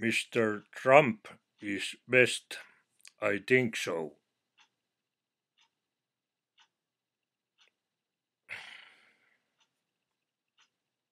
Mr. Trump is best. I think so.